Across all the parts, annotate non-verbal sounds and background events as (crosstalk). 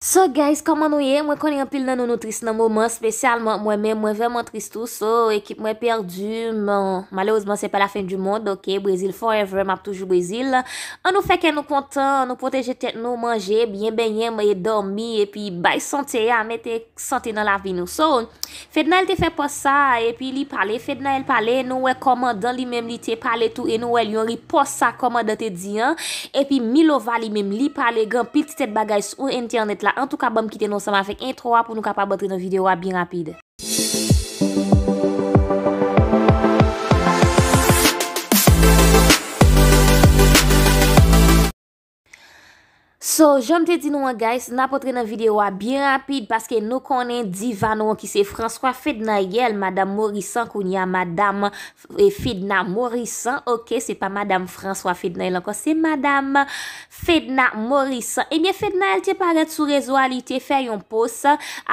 So guys, koman nou ye? Mwen konye anpil nan nou nou tris nan mouman Spesyalman mwen men, mwen veman tris tou So ekip mwen perdi Malouzman se pa la fin du moun Ok, Brazil forever, map toujou Brazil An nou feke nou kontan, an nou poteje tet nou manje Bien benyen, mwenye domi E pi bay sante, ame te sante nan la vi nou So, fedna el te fe pos sa E pi li pale, fedna el pale Nou we koman dan li men li te pale tou E nou we li yon ripos sa koman da te di an E pi mi lova li men li pale Gan pil tet bagay sou internet la En tou ka ba m kite nou sama fek intro wa pou nou ka pa batre nou video wa bin rapide So, jom te di nou an, guys, na potre nan video an, byen rapide, paske nou konen divan nou an, ki se François Fednayel, madame Morissan, koun ya madame Fedna Morissan, ok, se pa madame François Fednayel an, kon se madame Fedna Morissan. E mye Fednayel te paret sou rezo al, yi te fè yon pos,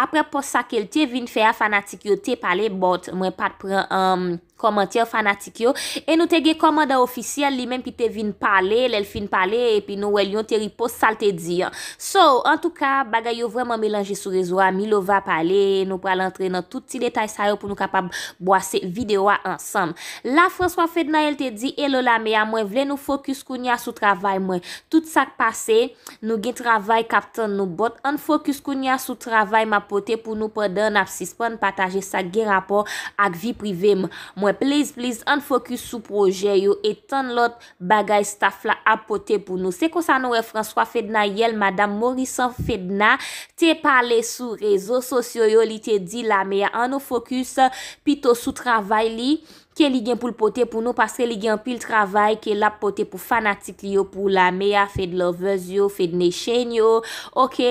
apre pos sa ke yi te vin fè a fanatik yo te pale bot, mwen pat pre... Um, komantir fanatik yo. E nou te ge komanda ofisyal li men pi te vin pale, lel fin pale, e pi nou wel yon teripos sal te di. So, an tou ka, bagay yo vreman melange sou rezo a mi lo va pale, nou pral entre nan tout ti detay sa yo pou nou kapab boase videwa ansam. La François Fednail te di, elola mea mwen vle nou fokus koun ya sou travay mwen. Tout sa k pase, nou gen travay kapten nou bot, an fokus koun ya sou travay ma pote pou nou pradan ap sispan pataje sa gen rapor ak vi prive mwen. Wè, please, please, an fokus sou proje yo etan lot bagay staf la apote pou nou. Se konsan wè e François Fedna yel, Madame Morrison Fedna, te pale sou rezo, sosyo yo li te di la mea. An nou fokus pito sou travay li, ke li gen pou l'pote pou nou, pasre li gen pou l'travay ke l'apote pou fanatik li yo pou la mea, fed lovers yo, fed neshen yo, ok,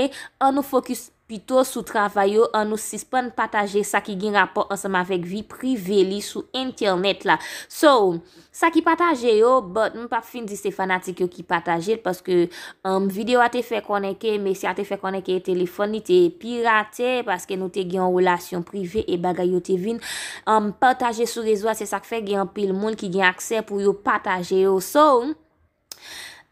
an nou fokus... Pito sou travayo an nou sispan pataje sa ki gen rapor anseman vek vi priveli sou internet la. Sou, sa ki pataje yo, but nou pa fin di se fanatik yo ki pataje, paske um, videyo a te fe koneke, mesye a te fe koneke, telefon ni te pirate, paske nou te gen relasyon priveli e bagay yo te vin. Um, pataje sou rezo a se sak fe gen pil moun ki gen akse pou yo pataje yo. Sou, an.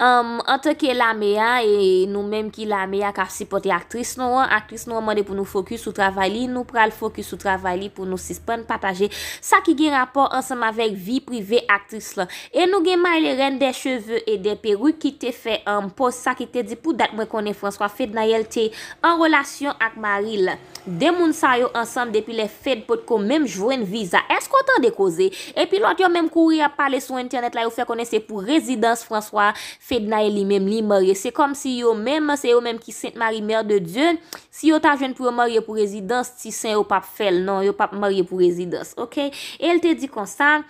An te ke la mea e nou menm ki la mea ka sipote aktris nou an. Aktris nou an mwande pou nou fokus ou travay li. Nou pral fokus ou travay li pou nou sispen pataje. Sa ki gen rapor ansam avek vi prive aktris la. E nou gen may le ren de cheveu e de peru ki te fe an. Po sa ki te di pou dat mwen kone François Fede na yelte en relasyon ak Maril. Demoun sa yo ansam depi le Fede podko menm jwen visa. Esk wotan de koze? E pi lot yo menm kouri a pale sou internet la yo fwe kone se pou rezidans François Fede. Fedna e li mem li morye. Se kom si yo mem, se yo mem ki Sint Marimer de Diyon, si yo ta jwen pou yo morye pou rezidans, ti sen yo pap fel. Non, yo pap morye pou rezidans, ok? E el te di konsan,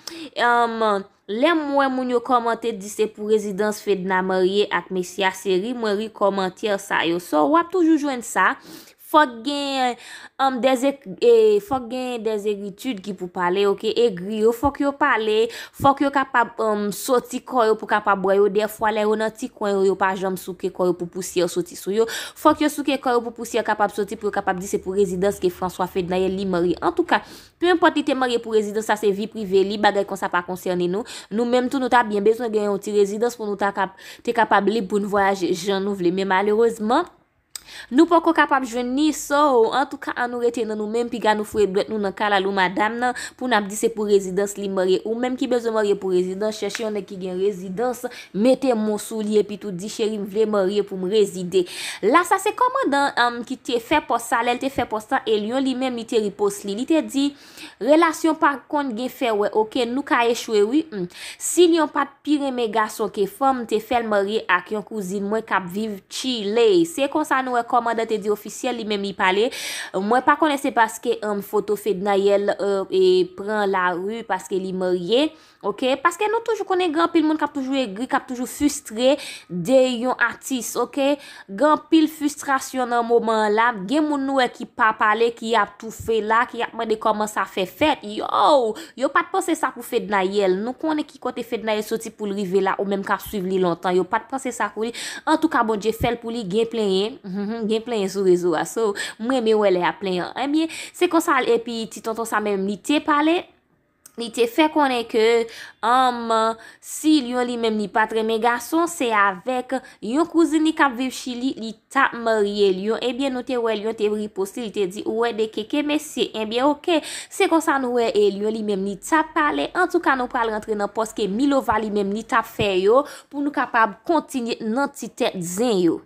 lem mwen mwen yo komante di se pou rezidans, fedna morye ak Mesia Seri, mwen ri komantye sa yo. So, wap toujou jwen sa. Fok gen um, dez e, e, egritude ki pou pale, ok? E gri yo, fok yo pale, fok yo kapab um, soti koyo pou kapab boyo. De fwa le yo nan ti koyo yo pa jom souke koyo pou pousi yo soti souyo. Fok yo souke koyo pou pousi yo kapab soti pou yo kapab di se pou rezidans ke François Ferdinand li mori. En tout ka, pe mwen poti te mori pou rezidans sa se vi prive li, bagay kon sa pa konserne nou. Nou menm tou nou ta bin bezwen gen yon ti rezidans pou nou te kapab li pou nou voyaje jan nou vle. Men malerouzman... Nou pou kon kapap jwen ni So, an tou ka an nou reten nan nou men Pi ga nou fwe blet nou nan kalalou madame nan Pou nan ap di se pou rezidans li mwere Ou menm ki bezo mwere pou rezidans Cherche yon ne ki gen rezidans Mete mwosou li e pi tou di cheri mwere mwere pou mwere La sa se koman dan Ki te fe pos salel, te fe pos salel e Yon li men mi te ripos li Li te di, relasyon par kont ge fe we Ok, nou ka e chwe we mm. Si yon pat pire me gaso ke fom Te fel mwere ak yon kouzin mwen Kap viv chi le, se konsa nou Mwen komanda te di ofisyel li men mi pale Mwen pa kone se paske M um, foto Fednayel uh, E pran la ru paske li marye Ok, paske nou toujou kone Gan pil moun kap toujou egri, kap toujou fustre De yon atis, ok Gan pil fustrasyon nan mouman la Gen moun nou e ki pa pale Ki ap toufe la, ki ap mwen de koman sa fe fet Yo, yo pat pose sa pou Fednayel Nou kone ki kote Fednayel Soti pou li rive la ou menm ka suive li lontan Yo pat pose sa pou li En tou ka bon je fel pou li gameplaye M mhm. Mhm, gen plen yon sou rezo aso, mwen me wè lè a plen yon. Ebyen, eh se konsan epi titon ton sa mèm ni te pale, ni te fè konen ke, amman, si lyon li mèm ni patre, mè gason se avek yon kouzini kap vechili li ta mè rie lyon, ebyen eh nou te wè lyon te riposti, li te di wè de keke, mè si, ebyen, eh ok, se konsan nou wè e lyon li mèm ni ta pale, an tou ka nou pral rentre nan poske Milova li mèm ni ta fè yo, pou nou kapab kontinye nan ti te dzen yo.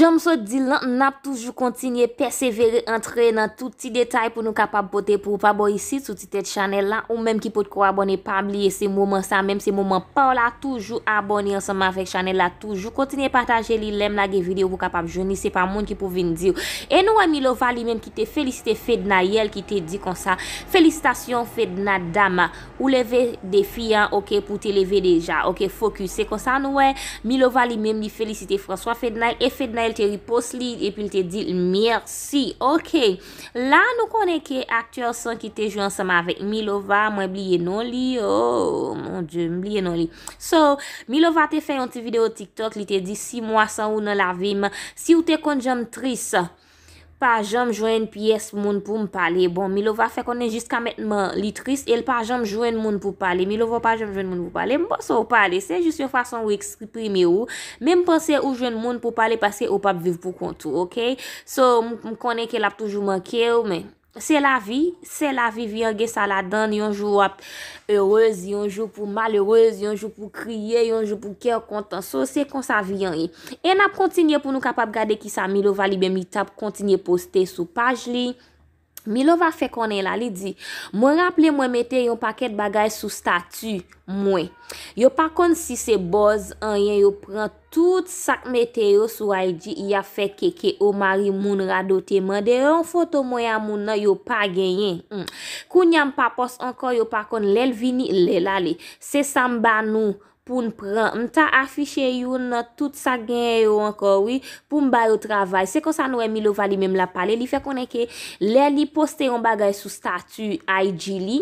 Jam sou di lan, nan ap toujou kontinye persevere, entre nan tout ti detay pou nou kapab pote pou pa bo yisi tout ti tet chanel lan, ou menm ki pot kwa abone pam li e se moumen sa, menm se moumen pa ou la, toujou abone ansama vek chanel la, toujou kontinye pataje li lem la ge video pou kapab jouni, se pa moun ki pou vin diyo. E nou wè Milova li menm ki te felicite Fedna Yel ki te di konsa, felicitasyon Fedna dama, ou leve defi ok pou te leve deja, ok fokus, se konsa nou wè, Milova li menm li felicite François Fedna Yel, e Fedna Yel te ripos li, epil te dil mersi, ok la nou konen ke aktyor san ki te joun sama avek Milova, mwen bliye non li oh, mwen diyo, mwen bliye non li so, Milova te fè yon ti video tiktok, li te di 6 mwa san ou nan la vim, si ou te kon jom tris pa jom jwen pyes moun pou m pale. Bon, mi lo va fe konen jist kametman litris, el pa jom jwen moun pou pale. Mi lo va pa jom jwen moun pou pale. Mwen bon se ou pale, se jist yon fason ou eksprime ou. Men mpense ou jwen moun pou pale, pase ou pap viv pou kontou, ok? So, m konen ke lap toujou manke ou, men. Se la vi, se la vi vi ange sa la dan, yonjou ap heurezi, yonjou pou malheurezi, yonjou pou kriye, yonjou pou kèr kontan, so se kon sa vi an ye. E na kontinye pou nou kapap gade ki sa mi lo vali bemita pou kontinye poste sou paj li. Mi lo va fe konen lali di, mwen rapple mwen mete yo paket bagay sou statu mwen. Yo pakon si se boz an yen yo pren tout sak mete yo sou aji di ya fe keke o mari moun radote mwen. De yon foto mwen ya moun nan yo pa genyen. Mm. Kou nyan papos ankon yo pakon lel vini lela li. Se san banou mwen. pou nou pran. Mta afishe yon, tout sa gen yo anko, oui, pou mba yo travay. Se kon sa nou emil o vali mem la pale, li fe konen ke le li poste yon bagay sou statu ID li.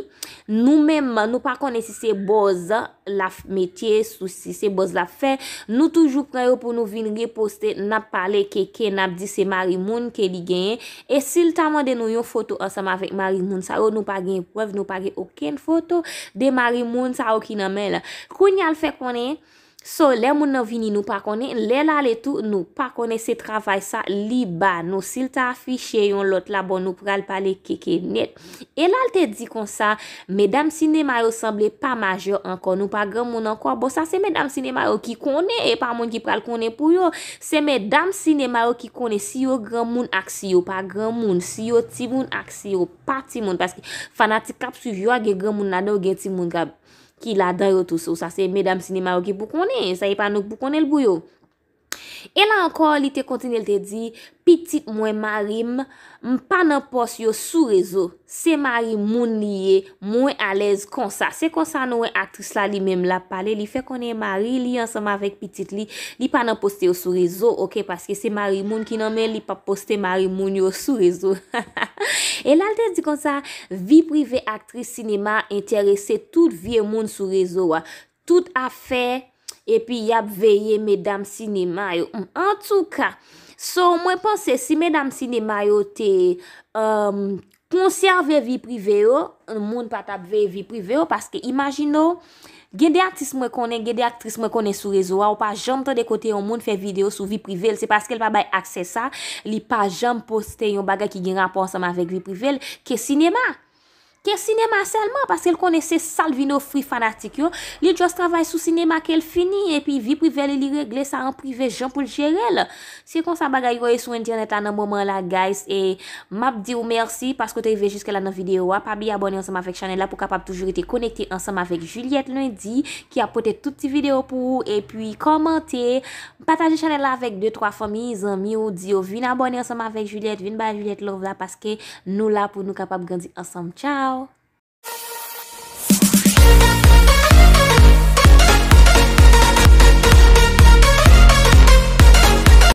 Nou menman, nou pa konen si se boz la metye, si se boz la fe, nou toujou preyo pou nou vin reposte nap pale keke nap di se Marimoun ke li genye. E sil ta mwande nou yon foto ansam avèk Marimoun sa, ou nou pa gen prev, nou pa gen oken foto de Marimoun sa okina men la. Koun yal fek konen. So, lè moun nan vini nou pa konen. Lè la lè tou, nou pa konen se travay sa li ba. Nou sil ta afiche yon lot la bon nou pral pale keke net. E lal te di kon sa, medam sinema yo semble pa majo ankon nou pa gran moun ankon. Bo sa se medam sinema yo ki konen e pa moun ki pral konen pou yo. Se medam sinema yo ki konen si yo gran moun ak si yo pa gran moun. Si yo ti moun ak si yo pa ti moun. Paske fanatik kap sou vyo a gen gran moun nan nou gen ti moun. Gabi Ki la adan yo tou sou. Sa se medam sinema yo ki pou konen. Sa e pa nou pou konen l bou yo. E la ankor li te kontine, li te di, pitit mwen marim, m pa nan post yo sou rezo. Se marim moun liye, mwen alez konsa. Se konsa nou e aktris la, li menm la pale, li fe konen marim, li ansama vek pitit li, li pa nan poste yo sou rezo, ok? Paske se marim moun ki nan men, li pa poste marim moun yo sou rezo. Ha (laughs) ha! E lalte di kon sa, vi prive aktris sinema enterese tout vie moun sou rezo wa. Tout afe, e pi yap veye medam sinema yo. Mm, en tou ka, so mwen pense si medam sinema yo te um, konserve vi prive yo, mm, moun pata veye vi prive yo, paske imagino... Gen de aktris mwen konen, gen de aktris mwen konen sou rezo waw, pa jam te de kote yon moun fe video sou vi privel, se paske l pa bay akse sa, li pa jam poste yon baga ki gen raponsan ma vek vi privel, ke sinema. Sinema selman Paske l kone se salvino fri fanatik yo Li just travay sou sinema ke l fini E pi vi privel li regle sa an privel Jan pou l jere l Si kon sa bagay roye sou internet an an moman la guys E map di ou mersi Paske te vej juske la nan video A pa bi abonye ansam avek chanel la Po kapab toujou ete konekte ansam avek Juliette lwen di Ki apote touti video pou E pi komente Pataje chanel la avek 2-3 fami Zan mi ou di ou vin abonye ansam avek Juliette Vin ba Juliette lor vla Paske nou la pou nou kapab gandhi ansam Ciao